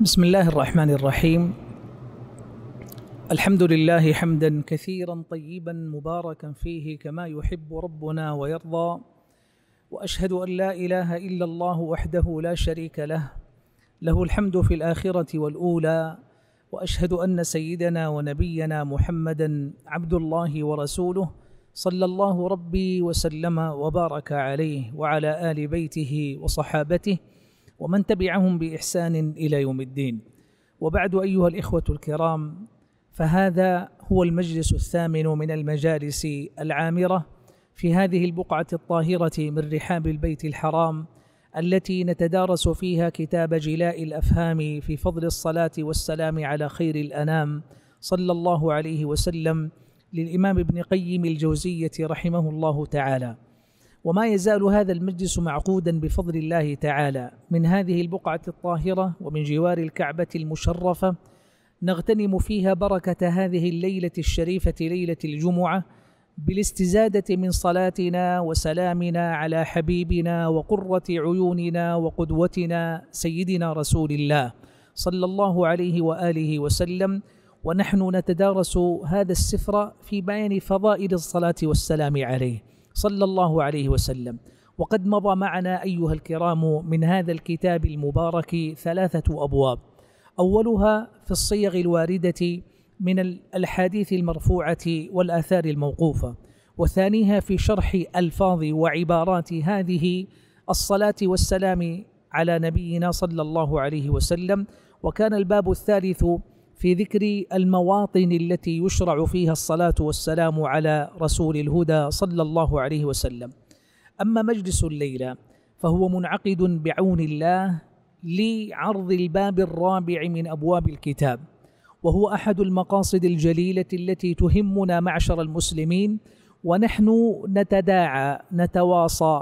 بسم الله الرحمن الرحيم الحمد لله حمدا كثيرا طيبا مباركا فيه كما يحب ربنا ويرضى واشهد ان لا اله الا الله وحده لا شريك له له الحمد في الاخره والاولى واشهد ان سيدنا ونبينا محمدا عبد الله ورسوله صلى الله ربي وسلم وبارك عليه وعلى ال بيته وصحابته ومن تبعهم باحسان الى يوم الدين وبعد ايها الاخوه الكرام فهذا هو المجلس الثامن من المجالس العامره في هذه البقعه الطاهره من رحاب البيت الحرام التي نتدارس فيها كتاب جلاء الافهام في فضل الصلاه والسلام على خير الانام صلى الله عليه وسلم للامام ابن قيم الجوزيه رحمه الله تعالى وما يزال هذا المجلس معقودا بفضل الله تعالى من هذه البقعة الطاهرة ومن جوار الكعبة المشرفة نغتنم فيها بركة هذه الليلة الشريفة ليلة الجمعة بالاستزادة من صلاتنا وسلامنا على حبيبنا وقرة عيوننا وقدوتنا سيدنا رسول الله صلى الله عليه وآله وسلم ونحن نتدارس هذا السفر في بيان فضائل الصلاة والسلام عليه صلى الله عليه وسلم وقد مضى معنا ايها الكرام من هذا الكتاب المبارك ثلاثه ابواب اولها في الصيغ الوارده من الاحاديث المرفوعه والاثار الموقوفه وثانيها في شرح الفاظ وعبارات هذه الصلاه والسلام على نبينا صلى الله عليه وسلم وكان الباب الثالث في ذكر المواطن التي يشرع فيها الصلاه والسلام على رسول الهدى صلى الله عليه وسلم اما مجلس الليله فهو منعقد بعون الله لعرض الباب الرابع من ابواب الكتاب وهو احد المقاصد الجليله التي تهمنا معشر المسلمين ونحن نتداعى نتواصى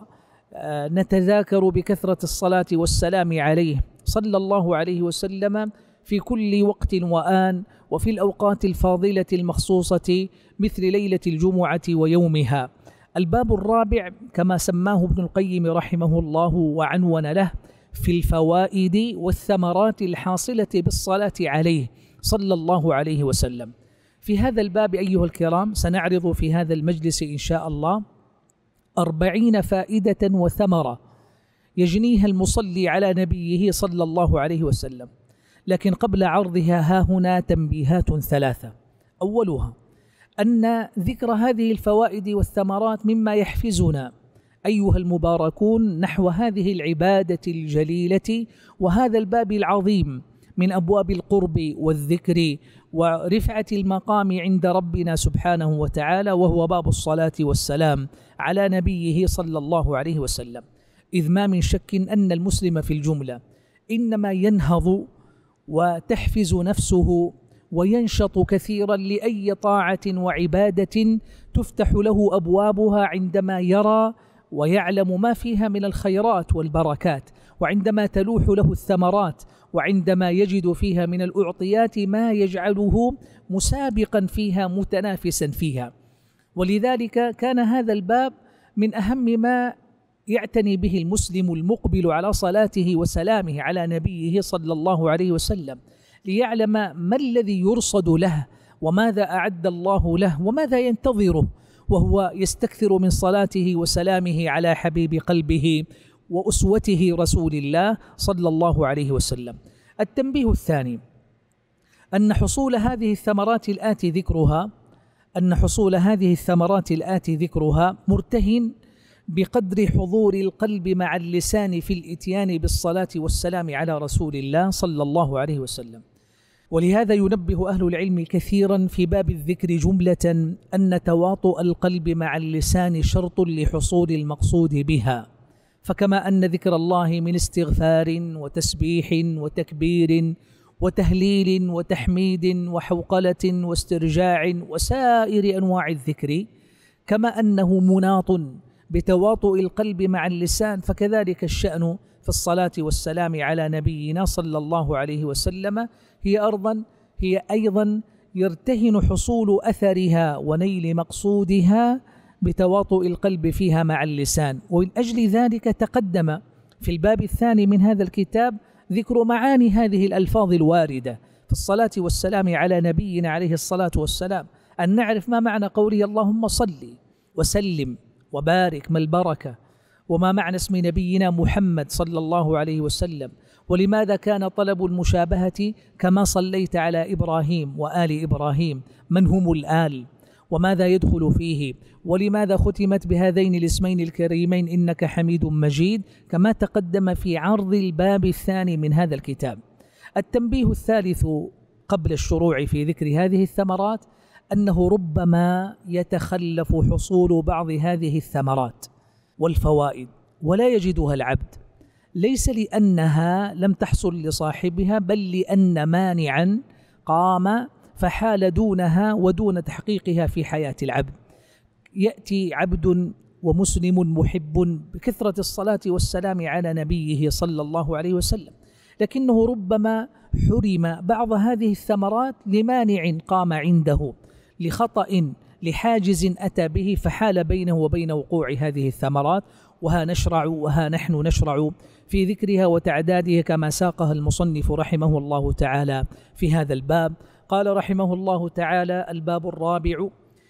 آه، نتذاكر بكثره الصلاه والسلام عليه صلى الله عليه وسلم في كل وقت وآن وفي الأوقات الفاضلة المخصوصة مثل ليلة الجمعة ويومها الباب الرابع كما سماه ابن القيم رحمه الله وعنون له في الفوائد والثمرات الحاصلة بالصلاة عليه صلى الله عليه وسلم في هذا الباب أيها الكرام سنعرض في هذا المجلس إن شاء الله أربعين فائدة وثمرة يجنيها المصلي على نبيه صلى الله عليه وسلم لكن قبل عرضها ها هنا تنبيهات ثلاثة أولها أن ذكر هذه الفوائد والثمرات مما يحفزنا أيها المباركون نحو هذه العبادة الجليلة وهذا الباب العظيم من أبواب القرب والذكر ورفعة المقام عند ربنا سبحانه وتعالى وهو باب الصلاة والسلام على نبيه صلى الله عليه وسلم إذ ما من شك أن المسلم في الجملة إنما ينهض وتحفز نفسه وينشط كثيرا لاي طاعه وعباده تفتح له ابوابها عندما يرى ويعلم ما فيها من الخيرات والبركات وعندما تلوح له الثمرات وعندما يجد فيها من الاعطيات ما يجعله مسابقا فيها متنافسا فيها ولذلك كان هذا الباب من اهم ما يعتني به المسلم المقبل على صلاته وسلامه على نبيه صلى الله عليه وسلم ليعلم ما الذي يرصد له وماذا اعد الله له وماذا ينتظره وهو يستكثر من صلاته وسلامه على حبيب قلبه واسوته رسول الله صلى الله عليه وسلم. التنبيه الثاني ان حصول هذه الثمرات الاتي ذكرها ان حصول هذه الثمرات الاتي ذكرها مرتهن بقدر حضور القلب مع اللسان في الاتيان بالصلاه والسلام على رسول الله صلى الله عليه وسلم ولهذا ينبه اهل العلم كثيرا في باب الذكر جمله ان تواطؤ القلب مع اللسان شرط لحصول المقصود بها فكما ان ذكر الله من استغفار وتسبيح وتكبير وتهليل وتحميد وحوقله واسترجاع وسائر انواع الذكر كما انه مناط بتواطؤ القلب مع اللسان فكذلك الشأن في الصلاة والسلام على نبينا صلى الله عليه وسلم هي أرضا هي أيضا يرتهن حصول أثرها ونيل مقصودها بتواطؤ القلب فيها مع اللسان ومن أجل ذلك تقدم في الباب الثاني من هذا الكتاب ذكر معاني هذه الألفاظ الواردة في الصلاة والسلام على نبينا عليه الصلاة والسلام أن نعرف ما معنى قوله اللهم صلِّ وسلِّم وبارك ما البركه وما معنى اسم نبينا محمد صلى الله عليه وسلم ولماذا كان طلب المشابهه كما صليت على ابراهيم وال ابراهيم من هم الال وماذا يدخل فيه ولماذا ختمت بهذين الاسمين الكريمين انك حميد مجيد كما تقدم في عرض الباب الثاني من هذا الكتاب التنبيه الثالث قبل الشروع في ذكر هذه الثمرات انه ربما يتخلف حصول بعض هذه الثمرات والفوائد ولا يجدها العبد ليس لانها لم تحصل لصاحبها بل لان مانعا قام فحال دونها ودون تحقيقها في حياه العبد ياتي عبد ومسلم محب بكثره الصلاه والسلام على نبيه صلى الله عليه وسلم لكنه ربما حرم بعض هذه الثمرات لمانع قام عنده لخطأ لحاجز أتى به فحال بينه وبين وقوع هذه الثمرات وها نشرع وها نحن نشرع في ذكرها وتعدادها كما ساقها المصنف رحمه الله تعالى في هذا الباب قال رحمه الله تعالى الباب الرابع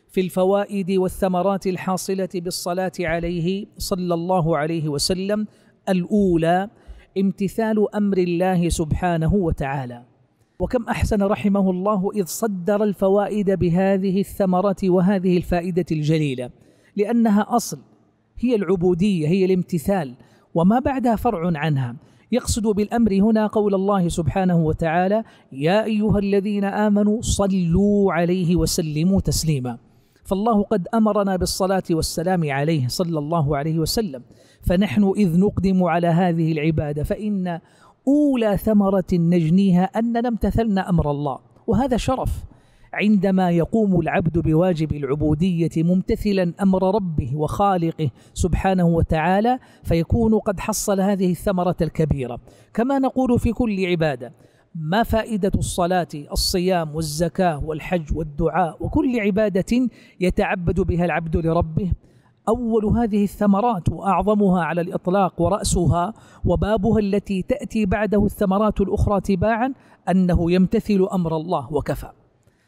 في الفوائد والثمرات الحاصله بالصلاه عليه صلى الله عليه وسلم الاولى امتثال امر الله سبحانه وتعالى وكم احسن رحمه الله اذ صدر الفوائد بهذه الثمره وهذه الفائده الجليله لانها اصل هي العبوديه هي الامتثال وما بعدها فرع عنها يقصد بالامر هنا قول الله سبحانه وتعالى يا ايها الذين امنوا صلوا عليه وسلموا تسليما فالله قد امرنا بالصلاه والسلام عليه صلى الله عليه وسلم فنحن اذ نقدم على هذه العباده فان أولى ثمرة نجنيها أننا امتثلنا أمر الله وهذا شرف عندما يقوم العبد بواجب العبوديه ممتثلا امر ربه وخالقه سبحانه وتعالى فيكون قد حصل هذه الثمره الكبيره كما نقول في كل عباده ما فائده الصلاه الصيام والزكاه والحج والدعاء وكل عباده يتعبد بها العبد لربه اول هذه الثمرات واعظمها على الاطلاق وراسها وبابها التي تاتي بعده الثمرات الاخرى تباعا انه يمتثل امر الله وكفى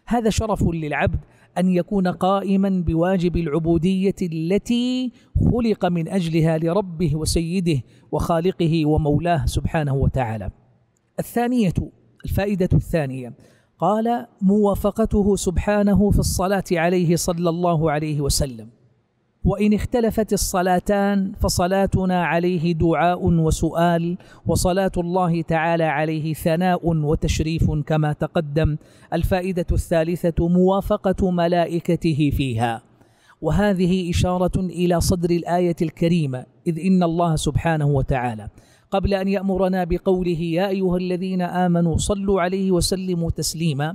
هذا شرف للعبد ان يكون قائما بواجب العبوديه التي خلق من اجلها لربه وسيده وخالقه ومولاه سبحانه وتعالى الثانيه الفائده الثانيه قال موافقته سبحانه في الصلاه عليه صلى الله عليه وسلم وإن اختلفت الصلاتان فصلاتنا عليه دعاء وسؤال وصلاة الله تعالى عليه ثناء وتشريف كما تقدم الفائدة الثالثة موافقة ملائكته فيها وهذه إشارة إلى صدر الآية الكريمة إذ إن الله سبحانه وتعالى قبل أن يأمرنا بقوله يا أيها الذين آمنوا صلوا عليه وسلموا تسليما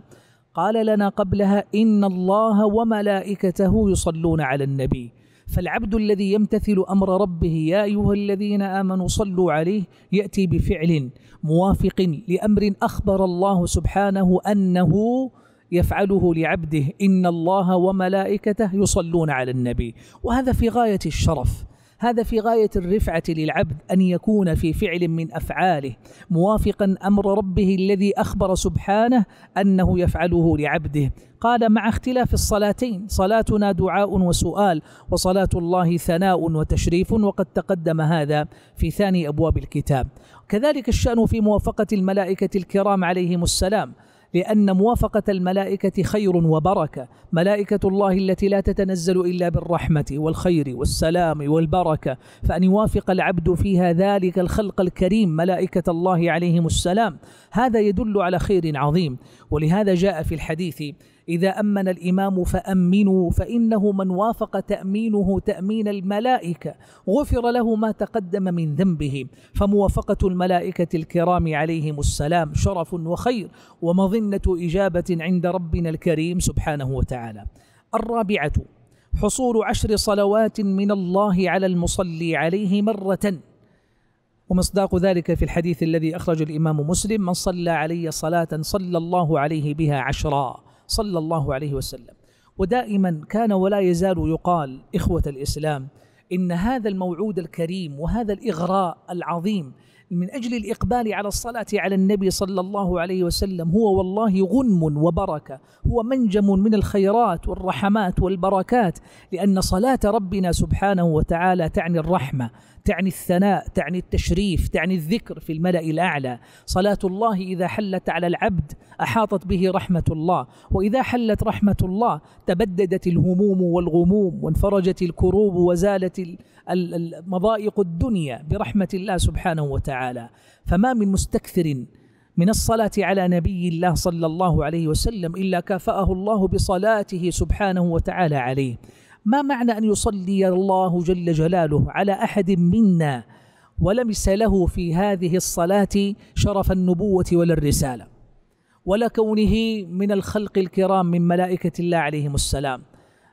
قال لنا قبلها إن الله وملائكته يصلون على النبي فالعبد الذي يمتثل امر ربه يا ايها الذين امنوا صلوا عليه ياتي بفعل موافق لامر اخبر الله سبحانه انه يفعله لعبده ان الله وملائكته يصلون على النبي وهذا في غايه الشرف هذا في غاية الرفعة للعبد أن يكون في فعل من أفعاله موافقا أمر ربه الذي أخبر سبحانه أنه يفعله لعبده قال مع اختلاف الصلاتين صلاتنا دعاء وسؤال وصلاة الله ثناء وتشريف وقد تقدم هذا في ثاني أبواب الكتاب كذلك الشأن في موافقة الملائكة الكرام عليهم السلام لأن موافقة الملائكة خير وبركة ملائكة الله التي لا تتنزل إلا بالرحمة والخير والسلام والبركة فأن يوافق العبد فيها ذلك الخلق الكريم ملائكة الله عليهم السلام هذا يدل على خير عظيم ولهذا جاء في الحديث إذا أمن الإمام فأمنوا فإنه من وافق تأمينه تأمين الملائكة غفر له ما تقدم من ذنبه فموافقة الملائكة الكرام عليهم السلام شرف وخير ومظنة إجابة عند ربنا الكريم سبحانه وتعالى الرابعة حصول عشر صلوات من الله على المصلي عليه مرة ومصداق ذلك في الحديث الذي أخرج الإمام مسلم من صلى علي صلاة صلى الله عليه بها عشرا صلى الله عليه وسلم ودائما كان ولا يزال يقال إخوة الإسلام إن هذا الموعود الكريم وهذا الإغراء العظيم من أجل الإقبال على الصلاة على النبي صلى الله عليه وسلم هو والله غنم وبركة هو منجم من الخيرات والرحمات والبركات لأن صلاة ربنا سبحانه وتعالى تعني الرحمة تعني الثناء تعني التشريف تعني الذكر في الملأ الأعلى صلاة الله إذا حلت على العبد أحاطت به رحمة الله وإذا حلت رحمة الله تبددت الهموم والغموم وانفرجت الكروب وزالت مضايق الدنيا برحمة الله سبحانه وتعالى فما من مستكثر من الصلاة على نبي الله صلى الله عليه وسلم إلا كافأه الله بصلاته سبحانه وتعالى عليه ما معنى أن يصلي الله جل جلاله على أحد منا ولمس له في هذه الصلاة شرف النبوة ولا الرسالة ولا كونه من الخلق الكرام من ملائكة الله عليهم السلام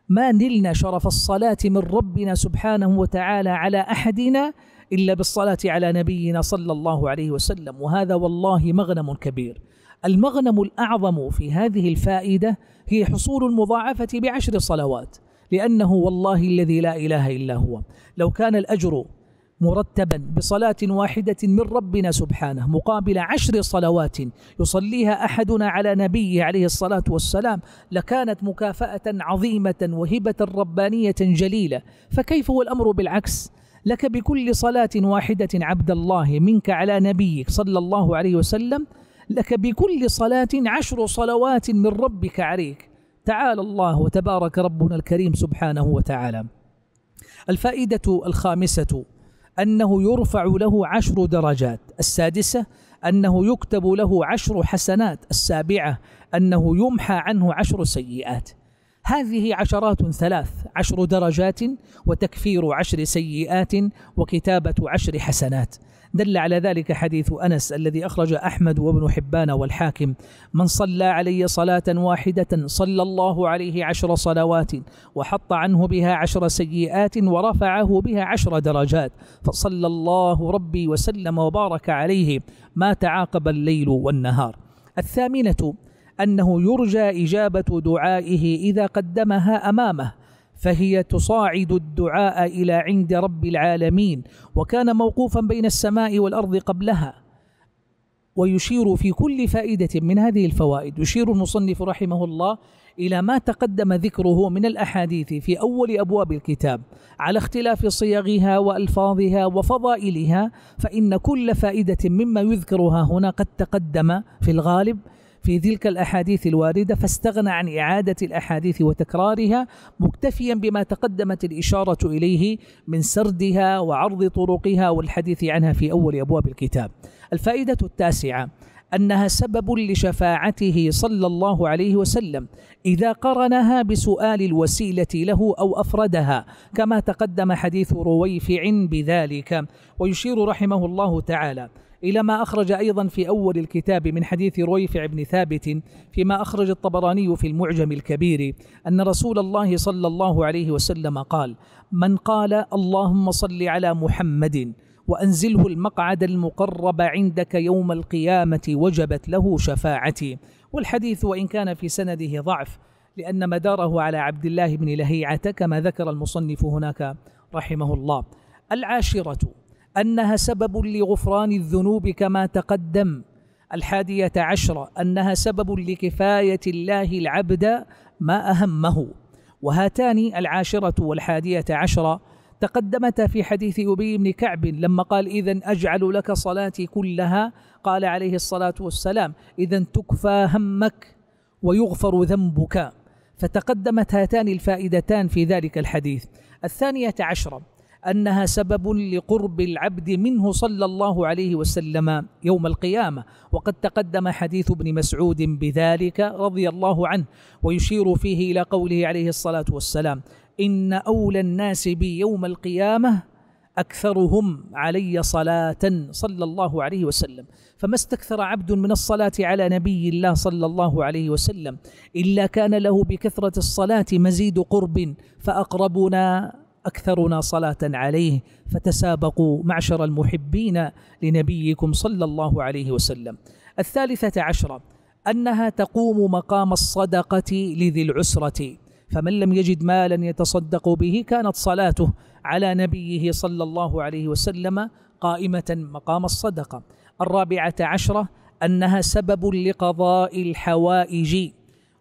ما نلنا شرف الصلاة من ربنا سبحانه وتعالى على أحدنا إلا بالصلاة على نبينا صلى الله عليه وسلم وهذا والله مغنم كبير المغنم الأعظم في هذه الفائدة هي حصول المضاعفة بعشر صلوات لأنه والله الذي لا إله إلا هو لو كان الأجر مرتبا بصلاة واحدة من ربنا سبحانه مقابل عشر صلوات يصليها أحدنا على نبيه عليه الصلاة والسلام لكانت مكافأة عظيمة وهبة ربانية جليلة فكيف هو الأمر بالعكس؟ لك بكل صلاة واحدة عبد الله منك على نبيك صلى الله عليه وسلم لك بكل صلاة عشر صلوات من ربك عليك تعالى الله وتبارك ربنا الكريم سبحانه وتعالى الفائدة الخامسة أنه يرفع له عشر درجات السادسة أنه يكتب له عشر حسنات السابعة أنه يمحى عنه عشر سيئات هذه عشرات ثلاث عشر درجات وتكفير عشر سيئات وكتابة عشر حسنات دل على ذلك حديث انس الذي اخرج احمد وابن حبان والحاكم من صلى علي صلاه واحده صلى الله عليه عشر صلوات وحط عنه بها عشر سيئات ورفعه بها عشر درجات فصلى الله ربي وسلم وبارك عليه ما تعاقب الليل والنهار الثامنه انه يرجى اجابه دعائه اذا قدمها امامه فهي تصاعد الدعاء الى عند رب العالمين وكان موقوفا بين السماء والارض قبلها ويشير في كل فائده من هذه الفوائد يشير المصنف رحمه الله الى ما تقدم ذكره من الاحاديث في اول ابواب الكتاب على اختلاف صيغها والفاظها وفضائلها فان كل فائده مما يذكرها هنا قد تقدم في الغالب في تلك الأحاديث الواردة فاستغنى عن إعادة الأحاديث وتكرارها مكتفيا بما تقدمت الإشارة إليه من سردها وعرض طرقها والحديث عنها في أول أبواب الكتاب الفائدة التاسعة انها سبب لشفاعته صلى الله عليه وسلم اذا قرنها بسؤال الوسيله له او افردها كما تقدم حديث رويفع بذلك ويشير رحمه الله تعالى إلى ما أخرج أيضا في أول الكتاب من حديث رويفع بن ثابت فيما أخرج الطبراني في المعجم الكبير أن رسول الله صلى الله عليه وسلم قال من قال اللهم صل على محمد وأنزله المقعد المقرب عندك يوم القيامة وجبت له شفاعتي والحديث وإن كان في سنده ضعف لأن مداره على عبد الله بن لهيعة كما ذكر المصنف هناك رحمه الله العاشرة أنها سبب لغفران الذنوب كما تقدم الحادية عشرة أنها سبب لكفاية الله العبد ما أهمه وهاتان العاشرة والحادية عشرة تقدمتا في حديث أبي بن كعب لما قال إذا أجعل لك صلاتي كلها قال عليه الصلاة والسلام إذا تكفى همك ويغفر ذنبك فتقدمت هاتان الفائدتان في ذلك الحديث الثانية عشرة انها سبب لقرب العبد منه صلى الله عليه وسلم يوم القيامه وقد تقدم حديث ابن مسعود بذلك رضي الله عنه ويشير فيه الى قوله عليه الصلاه والسلام ان اولى الناس بي يوم القيامه اكثرهم علي صلاه صلى الله عليه وسلم فما استكثر عبد من الصلاه على نبي الله صلى الله عليه وسلم الا كان له بكثره الصلاه مزيد قرب فاقربنا اكثرنا صلاه عليه فتسابقوا معشر المحبين لنبيكم صلى الله عليه وسلم الثالثه عشره انها تقوم مقام الصدقه لذي العسره فمن لم يجد مالا يتصدق به كانت صلاته على نبيه صلى الله عليه وسلم قائمه مقام الصدقه الرابعه عشره انها سبب لقضاء الحوائج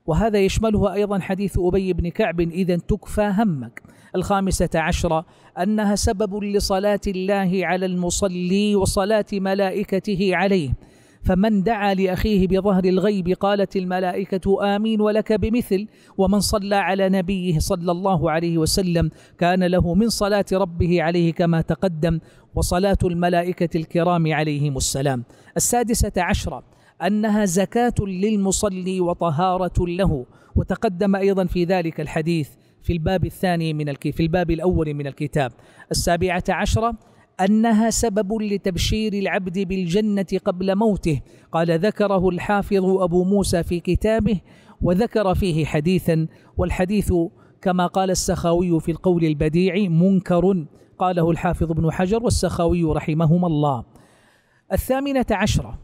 وهذا يشملها ايضا حديث ابي بن كعب اذا تكفى همك الخامسة عشرة أنها سبب لصلاة الله على المصلي وصلاة ملائكته عليه فمن دعا لأخيه بظهر الغيب قالت الملائكة آمين ولك بمثل ومن صلى على نبيه صلى الله عليه وسلم كان له من صلاة ربه عليه كما تقدم وصلاة الملائكة الكرام عليهم السلام السادسة عشرة أنها زكاة للمصلي وطهارة له وتقدم أيضا في ذلك الحديث في الباب الثاني من الكي في الباب الأول من الكتاب السابعة عشرة أنها سبب لتبشير العبد بالجنة قبل موته قال ذكره الحافظ أبو موسى في كتابه وذكر فيه حديثا والحديث كما قال السخاوي في القول البديع منكر قاله الحافظ ابن حجر والسخاوي رحمهما الله الثامنة عشرة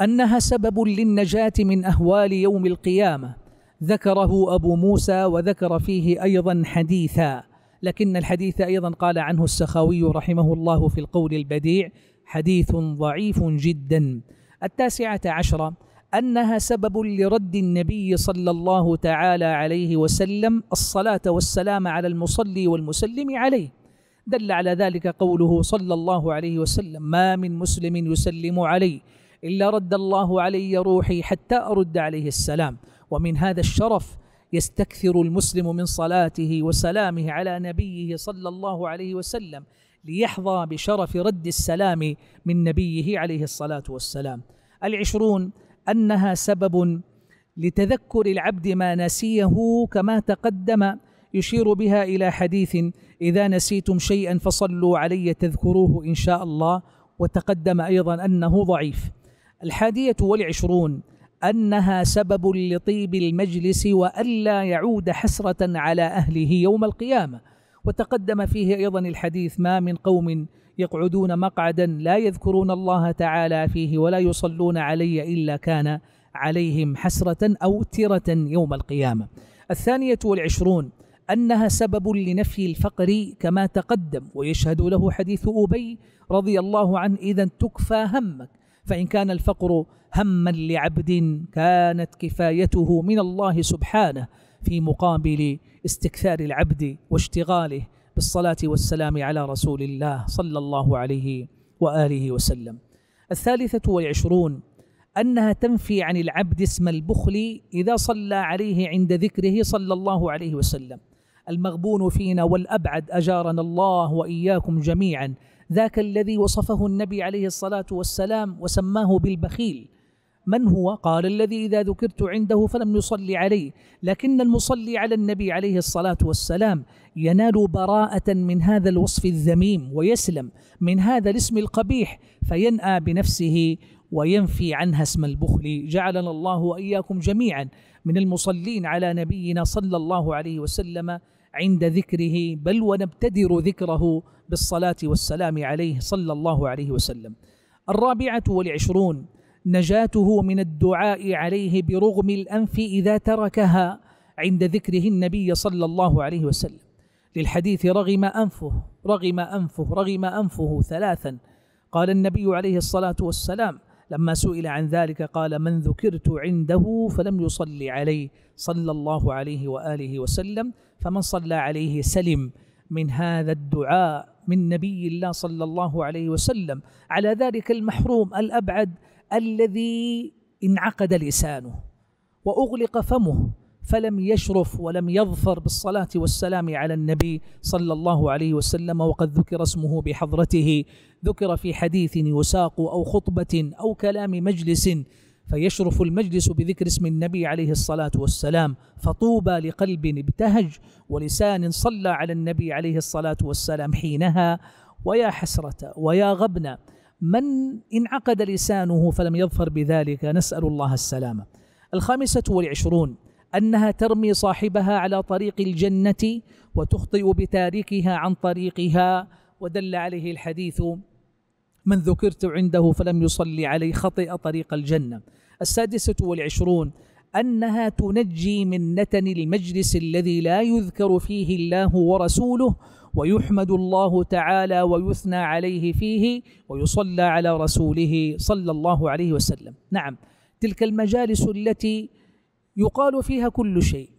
أنها سبب للنجاة من أهوال يوم القيامة ذكره أبو موسى وذكر فيه أيضا حديثا لكن الحديث أيضا قال عنه السخاوي رحمه الله في القول البديع حديث ضعيف جدا التاسعة عشرة أنها سبب لرد النبي صلى الله تعالى عليه وسلم الصلاة والسلام على المصلي والمسلم عليه دل على ذلك قوله صلى الله عليه وسلم ما من مسلم يسلم علي إلا رد الله علي روحي حتى أرد عليه السلام ومن هذا الشرف يستكثر المسلم من صلاته وسلامه على نبيه صلى الله عليه وسلم ليحظى بشرف رد السلام من نبيه عليه الصلاه والسلام. العشرون انها سبب لتذكر العبد ما نسيه كما تقدم يشير بها الى حديث اذا نسيتم شيئا فصلوا علي تذكروه ان شاء الله وتقدم ايضا انه ضعيف. الحاديه والعشرون انها سبب لطيب المجلس والا يعود حسره على اهله يوم القيامه وتقدم فيه ايضا الحديث ما من قوم يقعدون مقعدا لا يذكرون الله تعالى فيه ولا يصلون علي الا كان عليهم حسره او تره يوم القيامه الثانيه والعشرون انها سبب لنفي الفقر كما تقدم ويشهد له حديث ابي رضي الله عنه اذا تكفى همك فإن كان الفقر هما لعبد كانت كفايته من الله سبحانه في مقابل استكثار العبد واشتغاله بالصلاة والسلام على رسول الله صلى الله عليه وآله وسلم الثالثة والعشرون أنها تنفي عن العبد اسم البخل إذا صلى عليه عند ذكره صلى الله عليه وسلم المغبون فينا والأبعد أجارنا الله وإياكم جميعا ذاك الذي وصفه النبي عليه الصلاه والسلام وسماه بالبخيل من هو؟ قال الذي اذا ذكرت عنده فلم يصلي عليه، لكن المصلي على النبي عليه الصلاه والسلام ينال براءه من هذا الوصف الذميم ويسلم من هذا الاسم القبيح فينأى بنفسه وينفي عنها اسم البخل، جعلنا الله واياكم جميعا من المصلين على نبينا صلى الله عليه وسلم عند ذكره بل ونبتدر ذكره بالصلاة والسلام عليه صلى الله عليه وسلم الرابعة والعشرون نجاته من الدعاء عليه برغم الأنف إذا تركها عند ذكره النبي صلى الله عليه وسلم للحديث رغم أنفه رغم أنفه رغم أنفه ثلاثا قال النبي عليه الصلاة والسلام لما سئل عن ذلك قال من ذكرت عنده فلم يصلي عليه صلى الله عليه واله وسلم فمن صلى عليه سلم من هذا الدعاء من نبي الله صلى الله عليه وسلم على ذلك المحروم الابعد الذي انعقد لسانه واغلق فمه فلم يشرف ولم يظفر بالصلاة والسلام على النبي صلى الله عليه وسلم وقد ذكر اسمه بحضرته ذكر في حديث يساق أو خطبة أو كلام مجلس فيشرف المجلس بذكر اسم النبي عليه الصلاة والسلام فطوبى لقلب ابتهج ولسان صلى على النبي عليه الصلاة والسلام حينها ويا حسرة ويا غبنة من انعقد لسانه فلم يظفر بذلك نسأل الله السلامة الخامسة والعشرون انها ترمي صاحبها على طريق الجنه وتخطئ بتاركها عن طريقها ودل عليه الحديث من ذكرت عنده فلم يصلي علي خطئ طريق الجنه السادسه والعشرون انها تنجي من نتن المجلس الذي لا يذكر فيه الله ورسوله ويحمد الله تعالى ويثنى عليه فيه ويصلى على رسوله صلى الله عليه وسلم نعم تلك المجالس التي يقال فيها كل شيء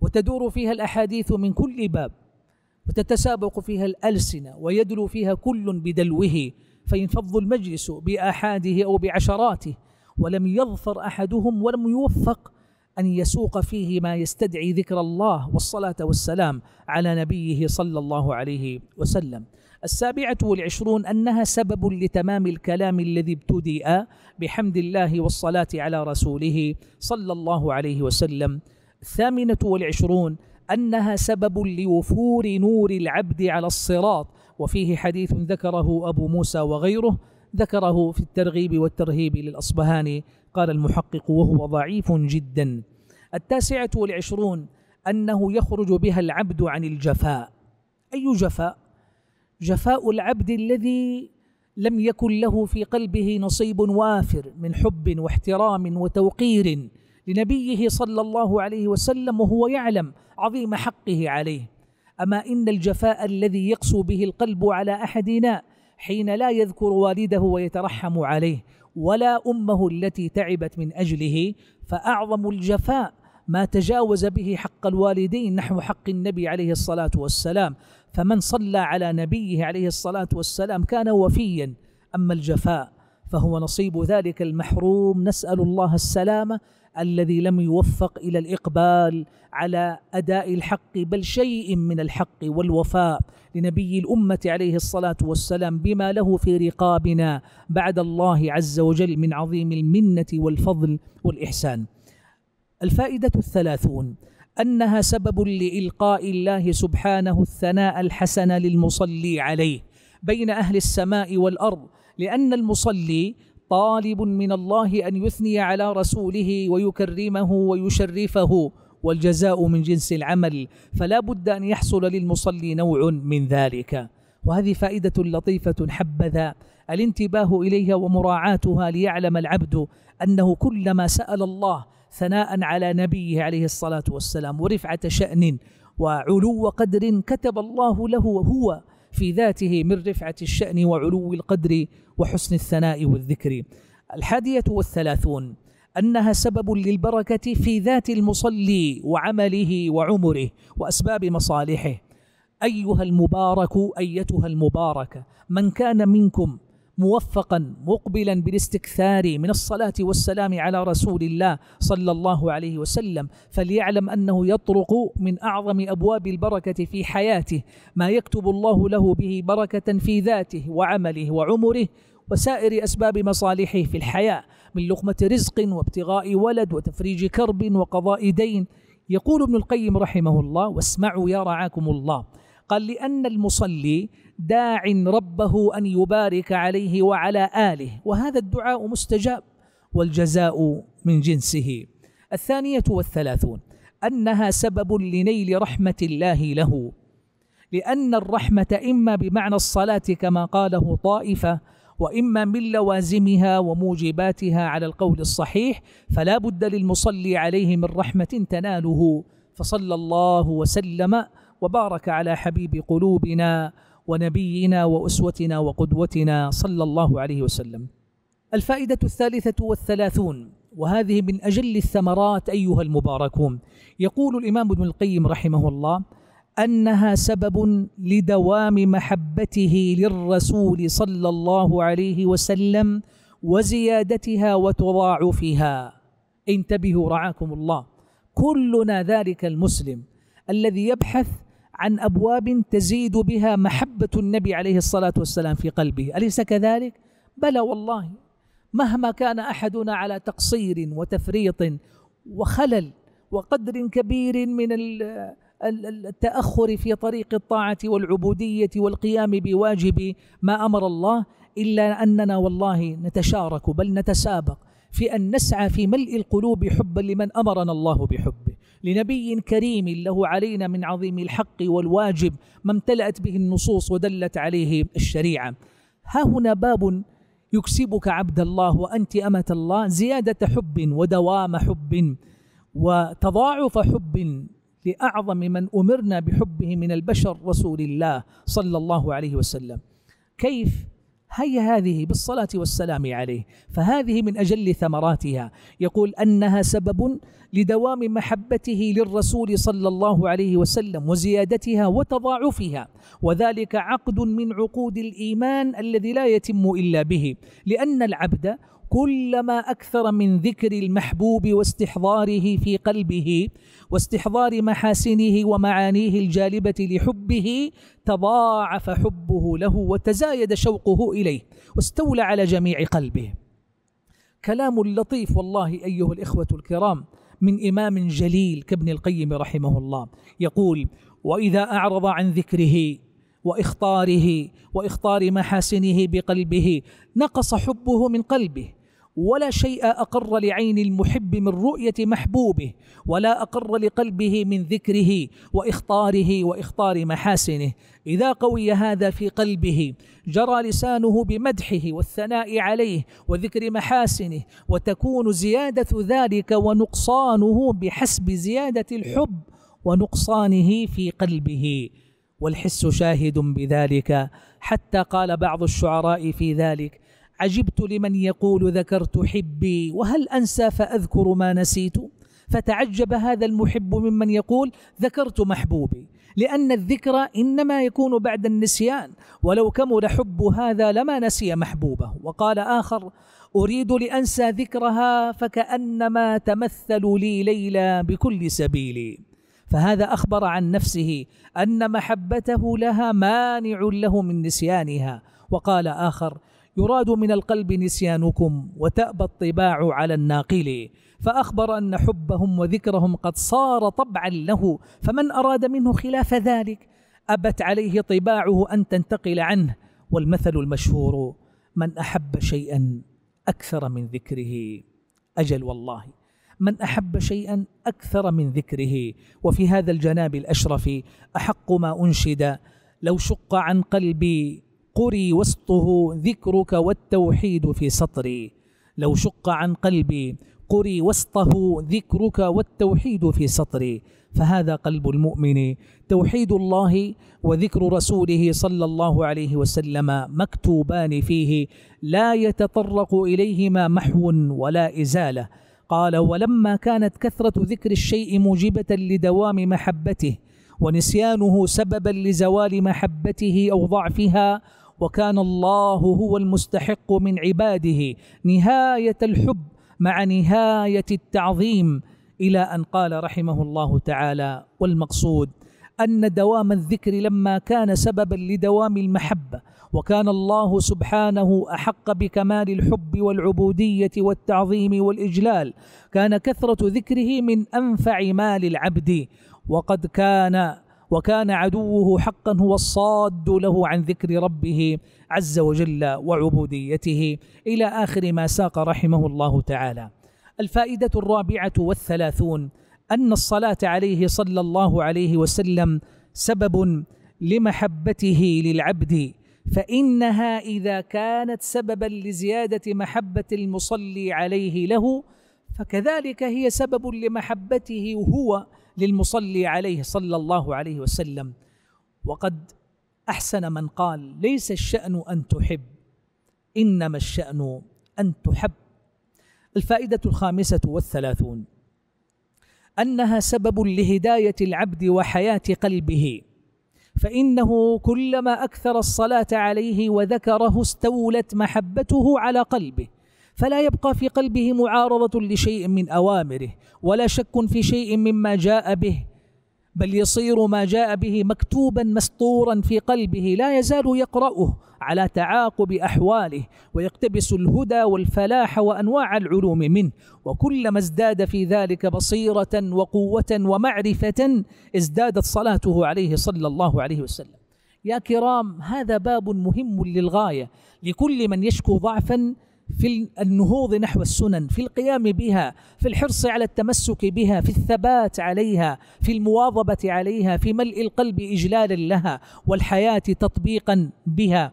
وتدور فيها الاحاديث من كل باب وتتسابق فيها الالسنه ويدلو فيها كل بدلوه فينفض المجلس باحاده او بعشراته ولم يظفر احدهم ولم يوفق ان يسوق فيه ما يستدعي ذكر الله والصلاه والسلام على نبيه صلى الله عليه وسلم السابعة والعشرون أنها سبب لتمام الكلام الذي ابتدئ بحمد الله والصلاة على رسوله صلى الله عليه وسلم الثامنة والعشرون أنها سبب لوفور نور العبد على الصراط وفيه حديث ذكره أبو موسى وغيره ذكره في الترغيب والترهيب للأصبهاني قال المحقق وهو ضعيف جدا التاسعة والعشرون أنه يخرج بها العبد عن الجفاء أي جفاء؟ جفاء العبد الذي لم يكن له في قلبه نصيب وافر من حب واحترام وتوقير لنبيه صلى الله عليه وسلم وهو يعلم عظيم حقه عليه اما ان الجفاء الذي يقسو به القلب على احدنا حين لا يذكر والده ويترحم عليه ولا امه التي تعبت من اجله فاعظم الجفاء ما تجاوز به حق الوالدين نحو حق النبي عليه الصلاه والسلام فمن صلى على نبيه عليه الصلاة والسلام كان وفيا أما الجفاء فهو نصيب ذلك المحروم نسأل الله السلامة الذي لم يوفق إلى الإقبال على أداء الحق بل شيء من الحق والوفاء لنبي الأمة عليه الصلاة والسلام بما له في رقابنا بعد الله عز وجل من عظيم المنة والفضل والإحسان الفائدة الثلاثون انها سبب لالقاء الله سبحانه الثناء الحسن للمصلي عليه بين اهل السماء والارض لان المصلي طالب من الله ان يثني على رسوله ويكرمه ويشرفه والجزاء من جنس العمل فلا بد ان يحصل للمصلي نوع من ذلك وهذه فائده لطيفه حبذا الانتباه اليها ومراعاتها ليعلم العبد انه كلما سال الله ثناء على نبيه عليه الصلاة والسلام ورفعة شأن وعلو قدر كتب الله له هو في ذاته من رفعة الشأن وعلو القدر وحسن الثناء والذكر الحادية والثلاثون أنها سبب للبركة في ذات المصلي وعمله وعمره وأسباب مصالحه أيها المبارك أيتها المباركة من كان منكم موفقا مقبلا بالاستكثار من الصلاه والسلام على رسول الله صلى الله عليه وسلم فليعلم انه يطرق من اعظم ابواب البركه في حياته ما يكتب الله له به بركه في ذاته وعمله وعمره وسائر اسباب مصالحه في الحياه من لقمه رزق وابتغاء ولد وتفريج كرب وقضاء دين يقول ابن القيم رحمه الله واسمعوا يا رعاكم الله قال لان المصلي داع ربه ان يبارك عليه وعلى اله وهذا الدعاء مستجاب والجزاء من جنسه الثانيه والثلاثون انها سبب لنيل رحمه الله له لان الرحمه اما بمعنى الصلاه كما قاله طائفه واما من لوازمها وموجباتها على القول الصحيح فلا بد للمصلي عليه من رحمه تناله فصلى الله وسلم وبارك على حبيب قلوبنا ونبينا وأسوتنا وقدوتنا صلى الله عليه وسلم الفائدة الثالثة والثلاثون وهذه من أجل الثمرات أيها المباركون يقول الإمام ابن القيم رحمه الله أنها سبب لدوام محبته للرسول صلى الله عليه وسلم وزيادتها وتضاعفها انتبهوا رعاكم الله كلنا ذلك المسلم الذي يبحث عن ابواب تزيد بها محبه النبي عليه الصلاه والسلام في قلبه اليس كذلك بلى والله مهما كان احدنا على تقصير وتفريط وخلل وقدر كبير من التاخر في طريق الطاعه والعبوديه والقيام بواجب ما امر الله الا اننا والله نتشارك بل نتسابق في ان نسعى في ملء القلوب حبا لمن امرنا الله بحبه لنبي كريم له علينا من عظيم الحق والواجب ما امتلأت به النصوص ودلت عليه الشريعة ها هنا باب يكسبك عبد الله وأنت أمة الله زيادة حب ودوام حب وتضاعف حب لأعظم من أمرنا بحبه من البشر رسول الله صلى الله عليه وسلم كيف هيا هذه بالصلاة والسلام عليه فهذه من أجل ثمراتها يقول أنها سبب لدوام محبته للرسول صلى الله عليه وسلم وزيادتها وتضاعفها وذلك عقد من عقود الإيمان الذي لا يتم إلا به لأن العبد كلما اكثر من ذكر المحبوب واستحضاره في قلبه واستحضار محاسنه ومعانيه الجالبه لحبه تضاعف حبه له وتزايد شوقه اليه واستولى على جميع قلبه كلام لطيف والله ايها الاخوه الكرام من امام جليل كابن القيم رحمه الله يقول واذا اعرض عن ذكره واخطاره واخطار محاسنه بقلبه نقص حبه من قلبه ولا شيء أقر لعين المحب من رؤية محبوبه ولا أقر لقلبه من ذكره وإخطاره وإخطار محاسنه إذا قوي هذا في قلبه جرى لسانه بمدحه والثناء عليه وذكر محاسنه وتكون زيادة ذلك ونقصانه بحسب زيادة الحب ونقصانه في قلبه والحس شاهد بذلك حتى قال بعض الشعراء في ذلك عجبت لمن يقول ذكرت حبي وهل انسى فاذكر ما نسيت فتعجب هذا المحب ممن يقول ذكرت محبوبي لان الذكر انما يكون بعد النسيان ولو كمل حب هذا لما نسي محبوبه وقال اخر اريد لانسى ذكرها فكانما تمثل لي ليلى بكل سبيلي فهذا اخبر عن نفسه ان محبته لها مانع له من نسيانها وقال اخر يراد من القلب نسيانكم وتأبى الطباع على الناقل فأخبر أن حبهم وذكرهم قد صار طبعا له فمن أراد منه خلاف ذلك أبت عليه طباعه أن تنتقل عنه والمثل المشهور من أحب شيئا أكثر من ذكره أجل والله من أحب شيئا أكثر من ذكره وفي هذا الجناب الأشرف أحق ما أنشد لو شق عن قلبي قري وسطه ذكرك والتوحيد في سطري لو شق عن قلبي قري وسطه ذكرك والتوحيد في سطري فهذا قلب المؤمن توحيد الله وذكر رسوله صلى الله عليه وسلم مكتوبان فيه لا يتطرق اليهما محو ولا ازاله قال ولما كانت كثره ذكر الشيء موجبه لدوام محبته ونسيانه سببا لزوال محبته او ضعفها وكان الله هو المستحق من عباده نهايه الحب مع نهايه التعظيم الى ان قال رحمه الله تعالى والمقصود ان دوام الذكر لما كان سببا لدوام المحبه وكان الله سبحانه احق بكمال الحب والعبوديه والتعظيم والاجلال كان كثره ذكره من انفع ما للعبد وقد كان وكان عدوه حقا هو الصاد له عن ذكر ربه عز وجل وعبوديته الى اخر ما ساق رحمه الله تعالى الفائده الرابعه والثلاثون ان الصلاه عليه صلى الله عليه وسلم سبب لمحبته للعبد فانها اذا كانت سببا لزياده محبه المصلي عليه له فكذلك هي سبب لمحبته هو للمصلي عليه صلى الله عليه وسلم وقد احسن من قال ليس الشان ان تحب انما الشان ان تحب الفائده الخامسه والثلاثون انها سبب لهدايه العبد وحياه قلبه فانه كلما اكثر الصلاه عليه وذكره استولت محبته على قلبه فلا يبقى في قلبه معارضة لشيء من أوامره ولا شك في شيء مما جاء به بل يصير ما جاء به مكتوبا مسطورا في قلبه لا يزال يقرأه على تعاقب أحواله ويقتبس الهدى والفلاح وأنواع العلوم منه وكلما ازداد في ذلك بصيرة وقوة ومعرفة ازدادت صلاته عليه صلى الله عليه وسلم يا كرام هذا باب مهم للغاية لكل من يشكو ضعفا في النهوض نحو السنن في القيام بها في الحرص على التمسك بها في الثبات عليها في المواظبه عليها في ملء القلب اجلالا لها والحياه تطبيقا بها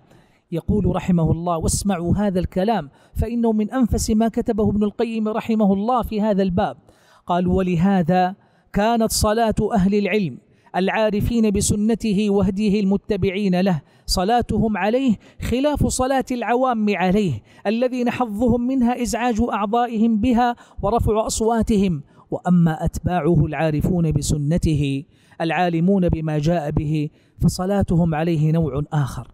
يقول رحمه الله واسمعوا هذا الكلام فانه من انفس ما كتبه ابن القيم رحمه الله في هذا الباب قال ولهذا كانت صلاه اهل العلم العارفين بسنته وهديه المتبعين له صلاتهم عليه خلاف صلاة العوام عليه الذين حظهم منها إزعاج أعضائهم بها ورفع أصواتهم واما اتباعه العارفون بسنته العالمون بما جاء به فصلاتهم عليه نوع اخر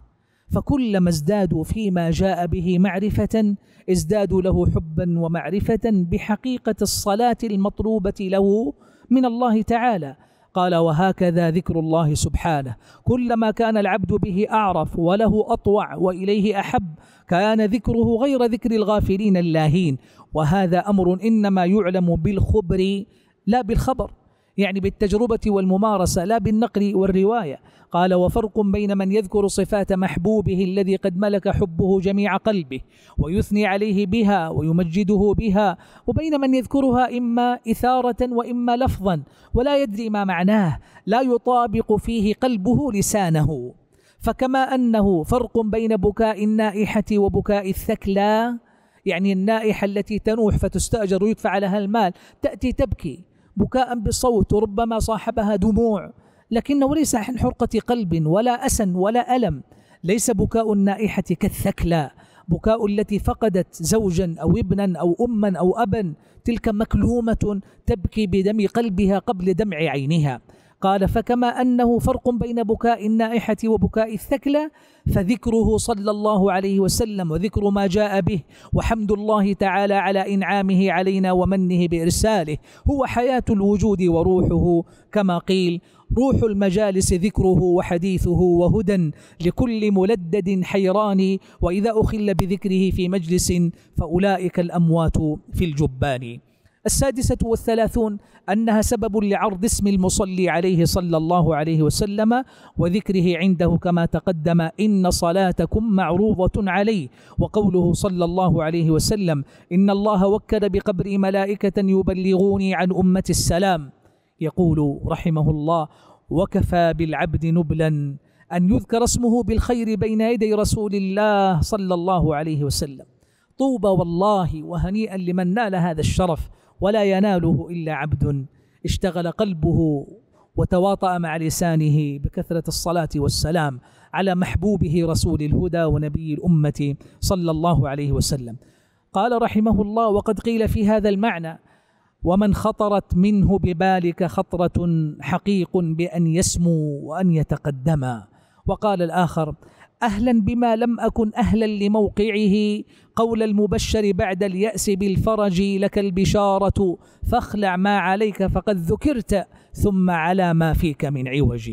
فكلما ازدادوا فيما جاء به معرفه ازدادوا له حبا ومعرفه بحقيقه الصلاه المطلوبه له من الله تعالى قال وهكذا ذكر الله سبحانه كلما كان العبد به أعرف وله أطوع وإليه أحب كان ذكره غير ذكر الغافلين اللاهين وهذا أمر إنما يعلم بالخبر لا بالخبر يعني بالتجربة والممارسة لا بالنقل والرواية قال وفرق بين من يذكر صفات محبوبه الذي قد ملك حبه جميع قلبه ويثني عليه بها ويمجده بها وبين من يذكرها إما إثارة وإما لفظا ولا يدري ما معناه لا يطابق فيه قلبه لسانه فكما أنه فرق بين بكاء النائحة وبكاء الثكلى يعني النائحة التي تنوح فتستأجر ويدفع لها المال تأتي تبكي بكاء بصوت وربما صاحبها دموع لكنه ليس عن حرقة قلب ولا أسى ولا ألم ليس بكاء النائحة كالثكلى بكاء التي فقدت زوجا أو ابنا أو أما أو أبا تلك مكلومة تبكي بدم قلبها قبل دمع عينها قال فكما أنه فرق بين بكاء النائحة وبكاء الثكلى فذكره صلى الله عليه وسلم وذكر ما جاء به وحمد الله تعالى على إنعامه علينا ومنه بإرساله هو حياة الوجود وروحه كما قيل روح المجالس ذكره وحديثه وهدى لكل ملدد حيران وإذا أخل بذكره في مجلس فأولئك الأموات في الجبان السادسة والثلاثون أنها سبب لعرض اسم المصلي عليه صلى الله عليه وسلم وذكره عنده كما تقدم إن صلاتكم معروضة عليه وقوله صلى الله عليه وسلم إن الله وكل بقبري ملائكة يبلغوني عن أمة السلام يقول رحمه الله وكفى بالعبد نبلا أن يذكر اسمه بالخير بين يدي رسول الله صلى الله عليه وسلم طوبى والله وهنيئا لمن نال هذا الشرف ولا يناله الا عبد اشتغل قلبه وتواطأ مع لسانه بكثرة الصلاة والسلام على محبوبه رسول الهدى ونبي الأمة صلى الله عليه وسلم قال رحمه الله وقد قيل في هذا المعنى ومن خطرت منه ببالك خطرة حقيق بأن يسمو وأن يتقدما وقال الآخر اهلا بما لم اكن اهلا لموقعه قول المبشر بعد الياس بالفرج لك البشاره فاخلع ما عليك فقد ذكرت ثم على ما فيك من عوج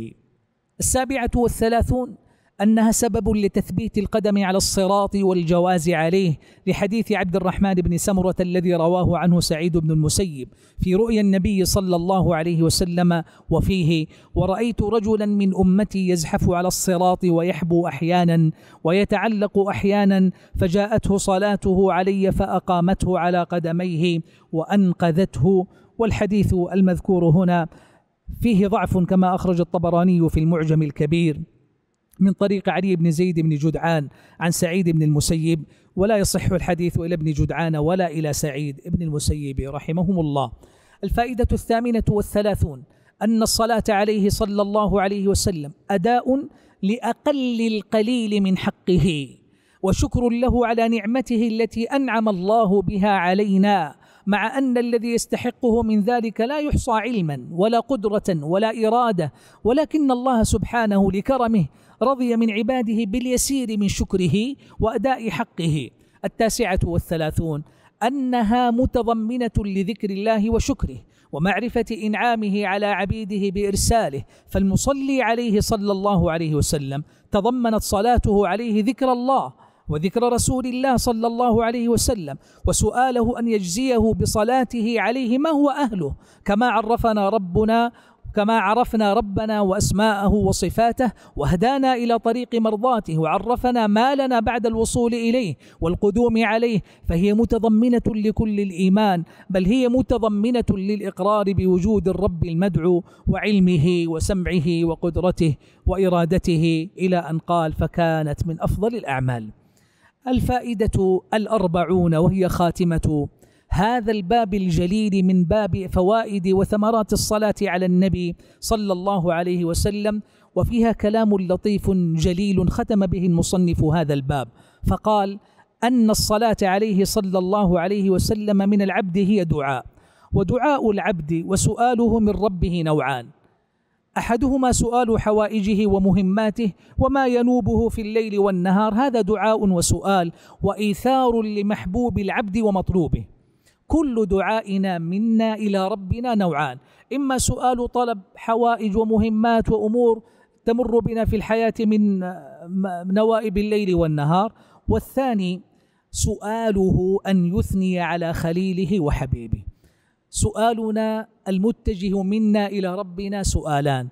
السابعه والثلاثون أنها سبب لتثبيت القدم على الصراط والجواز عليه لحديث عبد الرحمن بن سمرة الذي رواه عنه سعيد بن المسيب في رؤيا النبي صلى الله عليه وسلم وفيه ورأيت رجلا من أمتي يزحف على الصراط ويحبو أحيانا ويتعلق أحيانا فجاءته صلاته علي فأقامته على قدميه وأنقذته والحديث المذكور هنا فيه ضعف كما أخرج الطبراني في المعجم الكبير من طريق علي بن زيد بن جدعان عن سعيد بن المسيب ولا يصح الحديث إلى ابن جدعان ولا إلى سعيد بن المسيب رحمهم الله الفائدة الثامنة والثلاثون أن الصلاة عليه صلى الله عليه وسلم أداء لأقل القليل من حقه وشكر له على نعمته التي أنعم الله بها علينا مع ان الذي يستحقه من ذلك لا يحصى علما ولا قدره ولا اراده ولكن الله سبحانه لكرمه رضي من عباده باليسير من شكره واداء حقه التاسعه والثلاثون انها متضمنه لذكر الله وشكره ومعرفه انعامه على عبيده بارساله فالمصلي عليه صلى الله عليه وسلم تضمنت صلاته عليه ذكر الله وذكر رسول الله صلى الله عليه وسلم وسؤاله ان يجزيه بصلاته عليه ما هو اهله كما عرفنا ربنا كما عرفنا ربنا واسماءه وصفاته وهدانا الى طريق مرضاته وعرفنا ما لنا بعد الوصول اليه والقدوم عليه فهي متضمنه لكل الايمان بل هي متضمنه للاقرار بوجود الرب المدعو وعلمه وسمعه وقدرته وارادته الى ان قال فكانت من افضل الاعمال الفائدة الأربعون وهي خاتمة هذا الباب الجليل من باب فوائد وثمرات الصلاة على النبي صلى الله عليه وسلم وفيها كلام لطيف جليل ختم به المصنف هذا الباب فقال أن الصلاة عليه صلى الله عليه وسلم من العبد هي دعاء ودعاء العبد وسؤاله من ربه نوعان احدهما سؤال حوائجه ومهماته وما ينوبه في الليل والنهار هذا دعاء وسؤال وايثار لمحبوب العبد ومطلوبه كل دعائنا منا الى ربنا نوعان اما سؤال طلب حوائج ومهمات وامور تمر بنا في الحياه من نوائب الليل والنهار والثاني سؤاله ان يثني على خليله وحبيبه سؤالنا المتجه منا الى ربنا سؤالان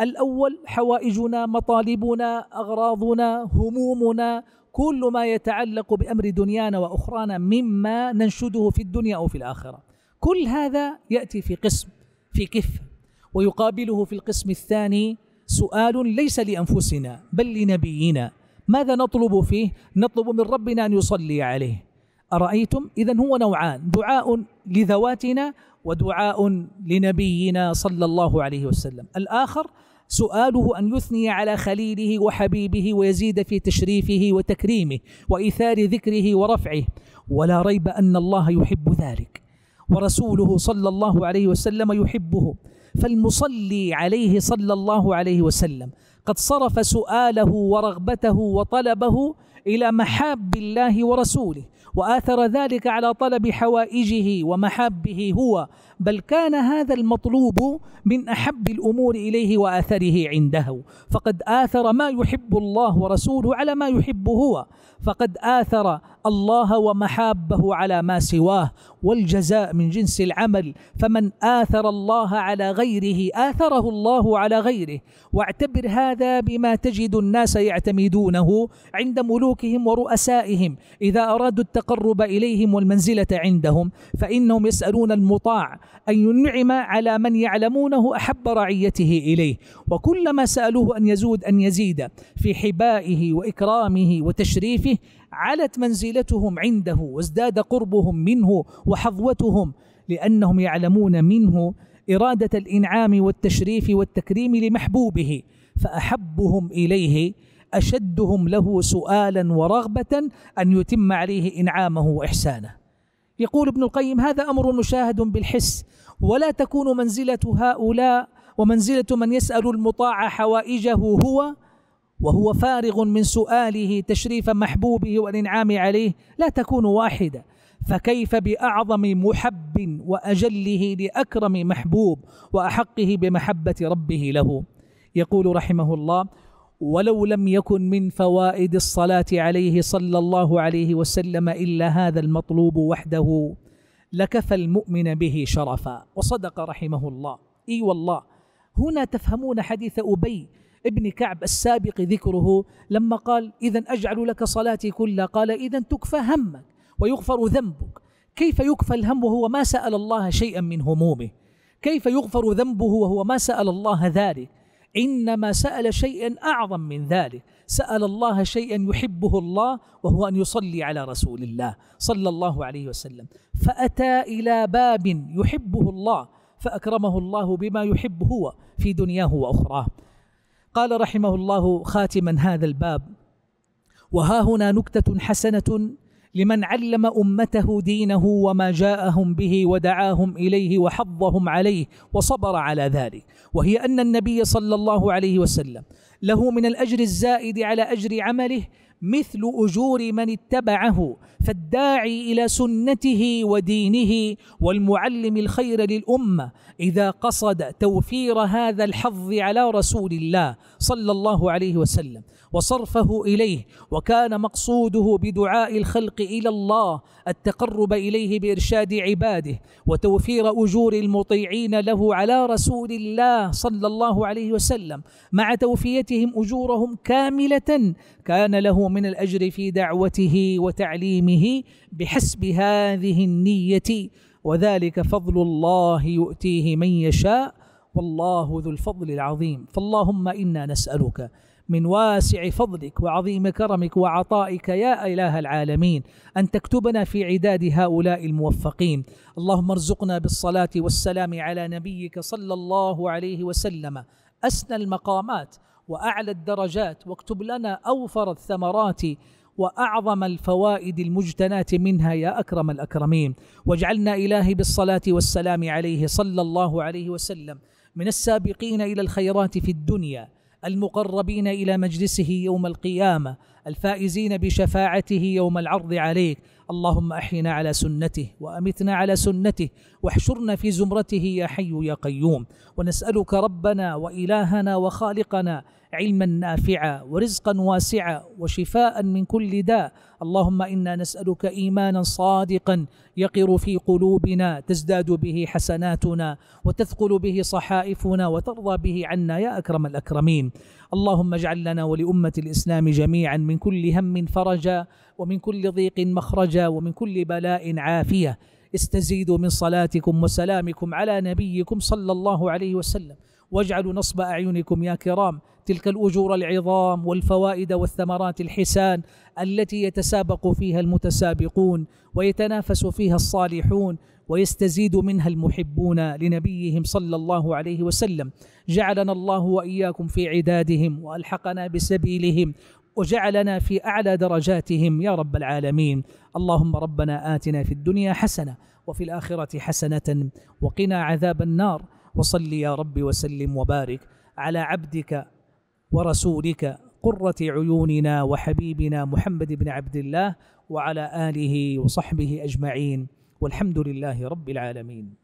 الاول حوائجنا مطالبنا اغراضنا همومنا كل ما يتعلق بامر دنيانا واخرانا مما ننشده في الدنيا او في الاخره كل هذا ياتي في قسم في كف ويقابله في القسم الثاني سؤال ليس لانفسنا بل لنبينا ماذا نطلب فيه نطلب من ربنا ان يصلي عليه أرأيتم إذا هو نوعان دعاء لذواتنا ودعاء لنبينا صلى الله عليه وسلم الآخر سؤاله أن يثني على خليله وحبيبه ويزيد في تشريفه وتكريمه وإيثار ذكره ورفعه ولا ريب أن الله يحب ذلك ورسوله صلى الله عليه وسلم يحبه فالمصلي عليه صلى الله عليه وسلم قد صرف سؤاله ورغبته وطلبه إلى محاب الله ورسوله وآثر ذلك على طلب حوائجه ومحابه هو بل كان هذا المطلوب من أحب الأمور إليه وآثره عنده فقد آثر ما يحب الله ورسوله على ما يحب هو فقد آثر الله ومحابه على ما سواه والجزاء من جنس العمل فمن آثر الله على غيره آثره الله على غيره واعتبر هذا بما تجد الناس يعتمدونه عند ملوكهم ورؤسائهم إذا أرادوا التقرب إليهم والمنزلة عندهم فإنهم يسألون المطاع أن ينعم على من يعلمونه أحب رعيته إليه وكلما سألوه أن يزود أن يزيد في حبائه وإكرامه وتشريفه علت منزلتهم عنده وازداد قربهم منه وحظوتهم لأنهم يعلمون منه إرادة الإنعام والتشريف والتكريم لمحبوبه فأحبهم إليه أشدهم له سؤالا ورغبة أن يتم عليه إنعامه وإحسانه يقول ابن القيم هذا أمر مشاهد بالحس ولا تكون منزلة هؤلاء ومنزلة من يسأل المطاع حوائجه هو وهو فارغ من سؤاله تشريف محبوبه والانعام عليه لا تكون واحده فكيف باعظم محب واجله لاكرم محبوب واحقه بمحبه ربه له يقول رحمه الله ولو لم يكن من فوائد الصلاه عليه صلى الله عليه وسلم الا هذا المطلوب وحده لكفى المؤمن به شرفا وصدق رحمه الله اي والله هنا تفهمون حديث ابي ابن كعب السابق ذكره لما قال اذا اجعل لك صلاتي كلها قال اذا تكفى همك ويغفر ذنبك كيف يكفى الهم وهو ما سال الله شيئا من همومه كيف يغفر ذنبه وهو ما سال الله ذلك انما سال شيئا اعظم من ذلك سال الله شيئا يحبه الله وهو ان يصلي على رسول الله صلى الله عليه وسلم فاتى الى باب يحبه الله فاكرمه الله بما يحب هو في دنياه واخراه قال رحمه الله خاتما هذا الباب وها هنا نكته حسنه لمن علم امته دينه وما جاءهم به ودعاهم اليه وحضهم عليه وصبر على ذلك وهي ان النبي صلى الله عليه وسلم له من الاجر الزائد على اجر عمله مثل اجور من اتبعه فالداعي الى سنته ودينه والمعلم الخير للامه اذا قصد توفير هذا الحظ على رسول الله صلى الله عليه وسلم وصرفه اليه وكان مقصوده بدعاء الخلق الى الله التقرب اليه بارشاد عباده وتوفير اجور المطيعين له على رسول الله صلى الله عليه وسلم مع توفيتهم اجورهم كامله كان له من الاجر في دعوته وتعليمه بحسب هذه النيه وذلك فضل الله يؤتيه من يشاء والله ذو الفضل العظيم فاللهم انا نسالك من واسع فضلك وعظيم كرمك وعطائك يا اله العالمين ان تكتبنا في عداد هؤلاء الموفقين اللهم ارزقنا بالصلاه والسلام على نبيك صلى الله عليه وسلم اسنى المقامات واعلى الدرجات واكتب لنا اوفر الثمرات واعظم الفوائد المجتناه منها يا اكرم الاكرمين واجعلنا الهي بالصلاه والسلام عليه صلى الله عليه وسلم من السابقين الى الخيرات في الدنيا المقربين الى مجلسه يوم القيامه الفائزين بشفاعته يوم العرض عليك اللهم احينا على سنته وامتنا على سنته واحشرنا في زمرته يا حي يا قيوم ونسألك ربنا وإلهنا وخالقنا علما نافعا ورزقا واسعا وشفاء من كل داء اللهم انا نسالك ايمانا صادقا يقر في قلوبنا تزداد به حسناتنا وتثقل به صحائفنا وترضى به عنا يا اكرم الاكرمين اللهم اجعل لنا ولامه الاسلام جميعا من كل هم فرجا ومن كل ضيق مخرجا ومن كل بلاء عافيه استزيدوا من صلاتكم وسلامكم على نبيكم صلى الله عليه وسلم واجعلوا نصب اعينكم يا كرام تلك الاجور العظام والفوائد والثمرات الحسان التي يتسابق فيها المتسابقون ويتنافس فيها الصالحون ويستزيد منها المحبون لنبيهم صلى الله عليه وسلم جعلنا الله واياكم في عدادهم والحقنا بسبيلهم وجعلنا في اعلى درجاتهم يا رب العالمين اللهم ربنا اتنا في الدنيا حسنه وفي الاخره حسنه وقنا عذاب النار وصل يا رب وسلم وبارك على عبدك ورسولك قره عيوننا وحبيبنا محمد بن عبد الله وعلى اله وصحبه اجمعين والحمد لله رب العالمين